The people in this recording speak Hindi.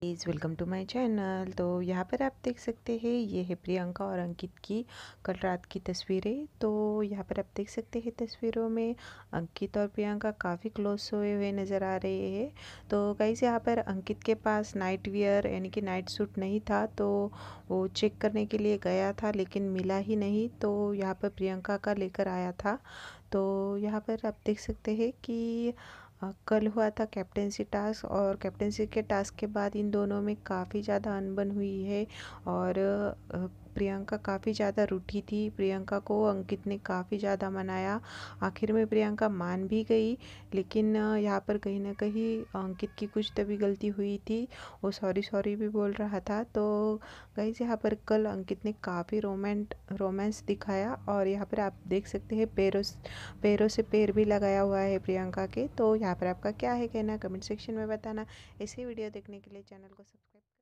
please welcome to my channel तो यहाँ पर आप देख सकते हैं ये है प्रियंका और अंकित की कल रात की तस्वीरें तो यहाँ पर आप देख सकते हैं तस्वीरों में अंकित और प्रियंका काफ़ी क्लोज हुए हुए नज़र आ रहे हैं तो से यहाँ पर अंकित के पास नाइट वियर यानी कि नाइट सूट नहीं था तो वो चेक करने के लिए गया था लेकिन मिला ही नहीं तो यहाँ पर प्रियंका का लेकर आया था तो यहाँ पर आप देख सकते हैं कि कल हुआ था कैप्टेंसी टास्क और कैप्टेंसी के टास्क के बाद इन दोनों में काफ़ी ज़्यादा अनबन हुई है और प्रियंका काफ़ी ज़्यादा रूठी थी प्रियंका को अंकित ने काफ़ी ज़्यादा मनाया आखिर में प्रियंका मान भी गई लेकिन यहाँ पर कहीं ना कहीं अंकित की कुछ तभी गलती हुई थी वो सॉरी सॉरी भी बोल रहा था तो से यहाँ पर कल अंकित ने काफ़ी रोमेंट रोमांस दिखाया और यहाँ पर आप देख सकते हैं पैरों पैरों से पैर भी लगाया हुआ है प्रियंका के तो यहाँ पर आपका क्या है कहना कमेंट सेक्शन में बताना ऐसे वीडियो देखने के लिए चैनल को सब्सक्राइब